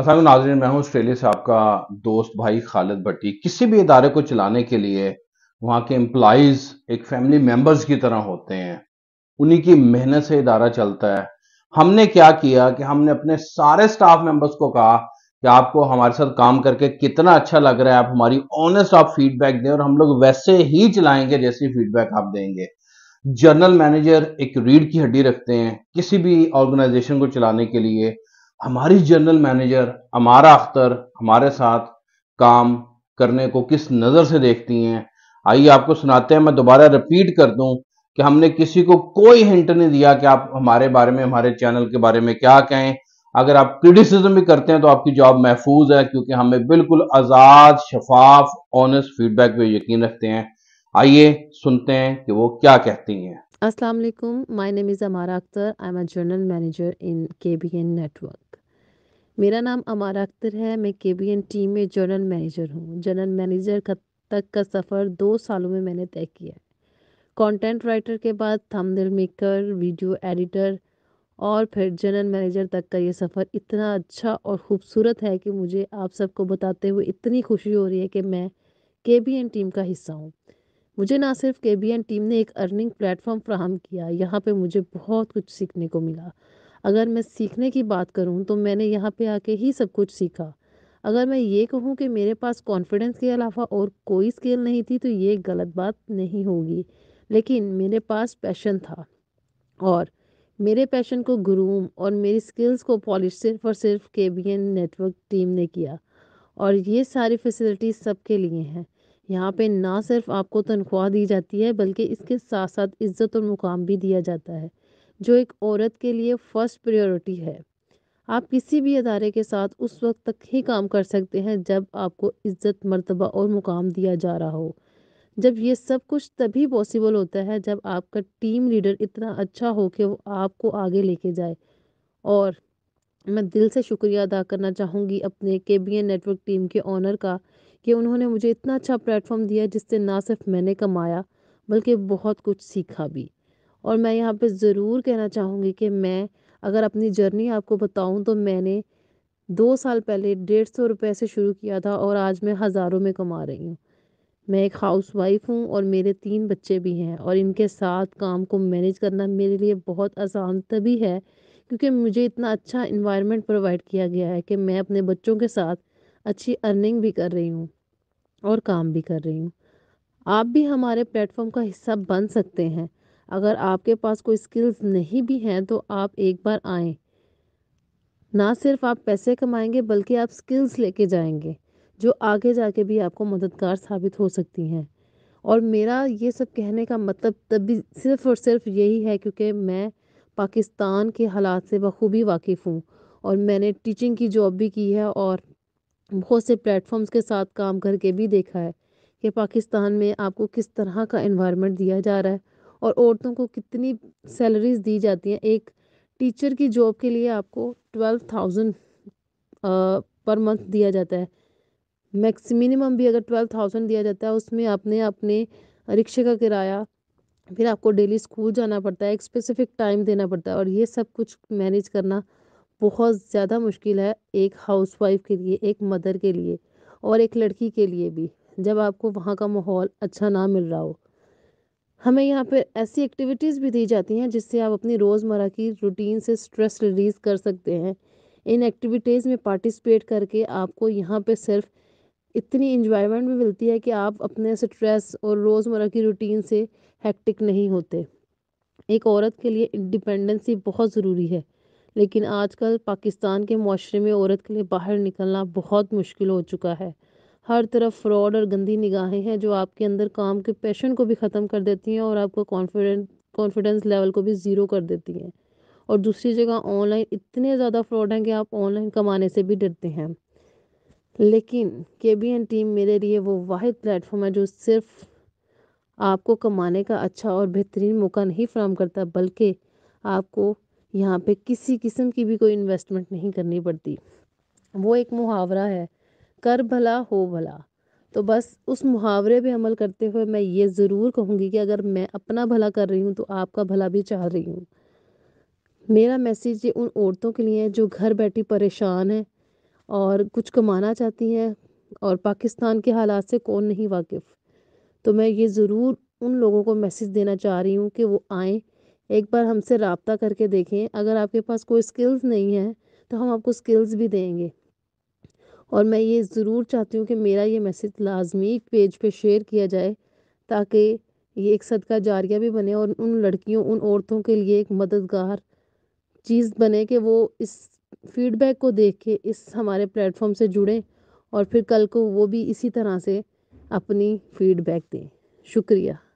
असल नाजरीन मैं हूं ऑस्ट्रेलिया से आपका दोस्त भाई खालिद भट्टी किसी भी इदारे को चलाने के लिए वहाँ के एम्प्लॉज एक फैमिली मेम्बर्स की तरह होते हैं उन्हीं की मेहनत से इदारा चलता है हमने क्या किया कि हमने अपने सारे स्टाफ मेंबर्स को कहा कि आपको हमारे साथ काम करके कितना अच्छा लग रहा है आप हमारी ऑनेस्ट आप फीडबैक दें और हम लोग वैसे ही चलाएंगे जैसी फीडबैक आप देंगे जनरल मैनेजर एक रीढ़ की हड्डी रखते हैं किसी भी ऑर्गेनाइजेशन को चलाने के लिए हमारी जनरल मैनेजर हमारा अख्तर हमारे साथ काम करने को किस नज़र से देखती हैं आइए आपको सुनाते हैं मैं दोबारा रिपीट कर दूं कि हमने किसी को कोई हिंट नहीं दिया कि आप हमारे बारे में हमारे चैनल के बारे में क्या कहें अगर आप क्रिटिसिज्म भी करते हैं तो आपकी जॉब महफूज है क्योंकि हमें बिल्कुल आज़ाद शफाफ ऑनेस्ट फीडबैक पे यकीन रखते हैं आइए सुनते हैं कि वो क्या कहती हैं अस्सलाम वालेकुम my name is Amara Akhtar I am a general manager in K B N network मेरा नाम अमारा अख्तर है मैं के बी एन टीम में जर्नल मैनेजर हूँ जर्नल मैनेजर का तक का सफ़र दो सालों में मैंने तय किया है कॉन्टेंट राइटर के बाद थंबनेल मेकर वीडियो एडिटर और फिर जनरल मैनेजर तक का ये सफ़र इतना अच्छा और ख़ूबसूरत है कि मुझे आप सबको बताते हुए इतनी खुशी हो रही है कि मैं के बी एन टीम का हिस्सा हूँ मुझे ना सिर्फ के बी एन टीम ने एक अर्निंग प्लेटफॉर्म फ्राहम किया यहाँ पे मुझे बहुत कुछ सीखने को मिला अगर मैं सीखने की बात करूँ तो मैंने यहाँ पे आके ही सब कुछ सीखा अगर मैं ये कहूँ कि मेरे पास कॉन्फिडेंस के अलावा और कोई स्किल नहीं थी तो ये गलत बात नहीं होगी लेकिन मेरे पास पैशन था और मेरे पैशन को ग्रूम और मेरी स्किल्स को पॉलिश सिर्फ और सिर्फ के बी एन नेटवर्क टीम ने किया और ये सारी फैसिलिटीज़ सबके लिए हैं यहाँ पे ना सिर्फ आपको तनख्वाह दी जाती है बल्कि इसके साथ साथ इज़्ज़त और मुकाम भी दिया जाता है जो एक औरत के लिए फ़र्स्ट प्रायोरिटी है आप किसी भी अदारे के साथ उस वक्त तक ही काम कर सकते हैं जब आपको इज़्ज़त मर्तबा और मुकाम दिया जा रहा हो जब ये सब कुछ तभी पॉसिबल होता है जब आपका टीम लीडर इतना अच्छा हो कि वो आपको आगे लेके जाए और मैं दिल से शुक्रिया अदा करना चाहूँगी अपने K B N network team के ऑनर का कि उन्होंने मुझे इतना अच्छा प्लेटफॉर्म दिया जिससे ना सिर्फ मैंने कमाया बल्कि बहुत कुछ सीखा भी और मैं यहाँ पे ज़रूर कहना चाहूँगी कि मैं अगर अपनी जर्नी आपको बताऊँ तो मैंने दो साल पहले डेढ़ सौ रुपये से शुरू किया था और आज मैं हज़ारों में कमा रही हूँ मैं एक हाउस वाइफ हूँ और मेरे तीन बच्चे भी हैं और इनके साथ काम को मैनेज करना मेरे लिए बहुत आसान तभी है क्योंकि मुझे इतना अच्छा इन्वायरमेंट प्रोवाइड किया गया है कि मैं अपने बच्चों के साथ अच्छी अर्निंग भी कर रही हूँ और काम भी कर रही हूँ आप भी हमारे प्लेटफॉर्म का हिस्सा बन सकते हैं अगर आपके पास कोई स्किल्स नहीं भी हैं तो आप एक बार आएँ ना सिर्फ आप पैसे कमाएंगे बल्कि आप स्किल्स लेके जाएंगे जो आगे जाके भी आपको मददगार साबित हो सकती हैं और मेरा ये सब कहने का मतलब तभी सिर्फ और सिर्फ यही है क्योंकि मैं पाकिस्तान के हालात से बखूबी वाकिफ़ हूँ और मैंने टीचिंग की जॉब भी की है और बहुत से प्लेटफॉर्म्स के साथ काम करके भी देखा है कि पाकिस्तान में आपको किस तरह का इन्वायरमेंट दिया जा रहा है और औरतों को कितनी सैलरीज दी जाती हैं एक टीचर की जॉब के लिए आपको ट्वेल्व थाउजेंड पर मंथ दिया जाता है मैक्स मिनिमम भी अगर ट्वेल्व थाउजेंड दिया जाता है उसमें आपने अपने रिक्शे का किराया फिर आपको डेली स्कूल जाना पड़ता है एक स्पेसिफिक टाइम देना पड़ता है और ये सब कुछ मैनेज करना बहुत ज़्यादा मुश्किल है एक हाउसवाइफ के लिए एक मदर के लिए और एक लड़की के लिए भी जब आपको वहाँ का माहौल अच्छा ना मिल रहा हो हमें यहाँ पर ऐसी एक्टिविटीज़ भी दी जाती हैं जिससे आप अपनी रोज़मर्रा की रूटीन से स्ट्रेस रिलीज़ कर सकते हैं इन एक्टिविटीज़ में पार्टिसिपेट करके आपको यहाँ पे सिर्फ इतनी इन्जॉयमेंट भी मिलती है कि आप अपने स्ट्रेस और रोज़मर्रा की रूटीन से हैक्टिक नहीं होते एक औरत के लिए इंडिपेंडेंसी बहुत ज़रूरी है लेकिन आजकल पाकिस्तान के माशरे में औरत के लिए बाहर निकलना बहुत मुश्किल हो चुका है हर तरफ फ्रॉड और गंदी निगाहें हैं जो आपके अंदर काम के पैशन को भी ख़त्म कर देती हैं और आपका कॉन्फिडेंस कॉन्फिडेंस लेवल को भी ज़ीरो कर देती हैं और दूसरी जगह ऑनलाइन इतने ज़्यादा फ्रॉड हैं कि आप ऑनलाइन कमाने से भी डरते हैं लेकिन के बी एन टीम मेरे लिए वो वाद प्लेटफॉर्म है जो सिर्फ आपको कमाने का अच्छा और बेहतरीन मौका नहीं फ्राहम करता बल्कि आपको यहाँ पे किसी किस्म की भी कोई इन्वेस्टमेंट नहीं करनी पड़ती वो एक मुहावरा है कर भला हो भला तो बस उस मुहावरे पे अमल करते हुए मैं ये ज़रूर कहूँगी कि अगर मैं अपना भला कर रही हूँ तो आपका भला भी चाह रही हूँ मेरा मैसेज ये उन औरतों के लिए है जो घर बैठी परेशान हैं और कुछ कमाना चाहती हैं और पाकिस्तान के हालात से कौन नहीं वाकिफ़ तो मैं ये ज़रूर उन लोगों को मैसेज देना चाह रही हूँ कि वो आएँ एक बार हमसे रबता करके देखें अगर आपके पास कोई स्किल्स नहीं है तो हम आपको स्किल्स भी देंगे और मैं ये ज़रूर चाहती हूँ कि मेरा ये मैसेज लाजमी पेज पे शेयर किया जाए ताकि ये एक सदका जारिया भी बने और उन लड़कियों उन औरतों के लिए एक मददगार चीज़ बने कि वो इस फीडबैक को देख के इस हमारे प्लेटफॉर्म से जुड़ें और फिर कल को वो भी इसी तरह से अपनी फीडबैक दें शुक्रिया